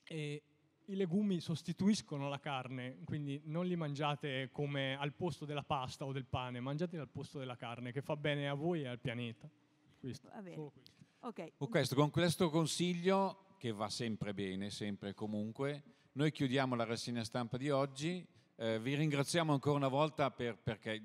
Speaker 2: E i legumi sostituiscono la carne, quindi non li mangiate come al posto della pasta o del pane, mangiateli al posto della carne, che fa bene a voi e al pianeta. Questo,
Speaker 1: solo questo. Okay.
Speaker 3: Questo, con questo consiglio, che va sempre bene, sempre e comunque, noi chiudiamo la rassegna stampa di oggi. Eh, vi ringraziamo ancora una volta per, perché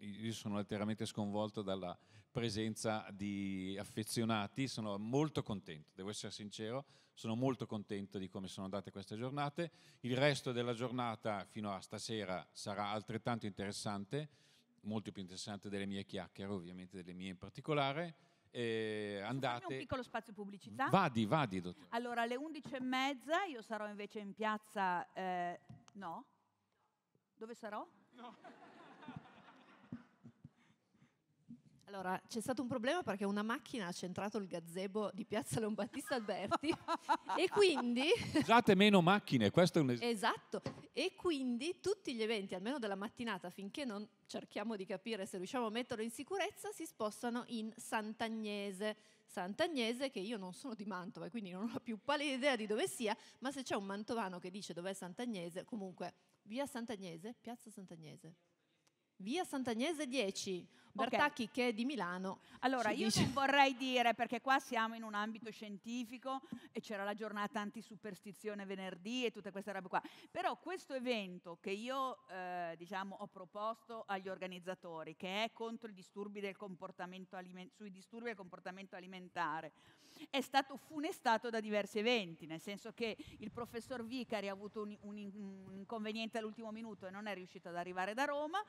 Speaker 3: io sono letteralmente sconvolto dalla presenza di affezionati, sono molto contento, devo essere sincero, sono molto contento di come sono andate queste giornate. Il resto della giornata fino a stasera sarà altrettanto interessante, molto più interessante delle mie chiacchiere, ovviamente delle mie in particolare eh, andate... Fammi un piccolo
Speaker 1: spazio pubblicità. Vadi, vadi, dottore. Allora, alle 11.30 io sarò invece in piazza... Eh, no? Dove sarò? No. Allora, c'è stato un problema perché una macchina ha centrato il gazebo di Piazza Lombattista Alberti e quindi...
Speaker 3: Usate meno macchine, questo è un esempio.
Speaker 1: Esatto, e quindi tutti gli eventi, almeno della mattinata, finché non cerchiamo di capire se riusciamo a metterlo in sicurezza, si spostano in Sant'Agnese. Sant'Agnese, che io non sono di Mantova, e quindi non ho più pallida idea di dove sia, ma se c'è un mantovano che dice dov'è Sant'Agnese, comunque, via Sant'Agnese, Piazza Sant'Agnese. Via Sant'Agnese 10. Bertacchi okay. che è di Milano. Allora, io dice... non vorrei dire, perché qua siamo in un ambito scientifico e c'era la giornata antisuperstizione venerdì e tutte queste robe qua, però questo evento che io eh, diciamo, ho proposto agli organizzatori, che è contro i disturbi del comportamento alimentare, sui disturbi del comportamento alimentare, è stato funestato da diversi eventi, nel senso che il professor Vicari ha avuto un, un, un inconveniente all'ultimo minuto e non è riuscito ad arrivare da Roma,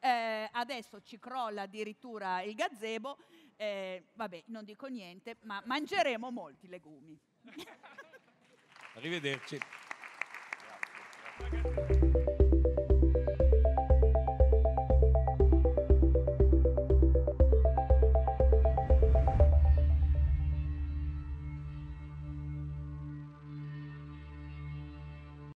Speaker 1: eh, adesso ci crolla addirittura il gazebo, eh, vabbè, non dico niente, ma mangeremo molti legumi.
Speaker 3: Arrivederci.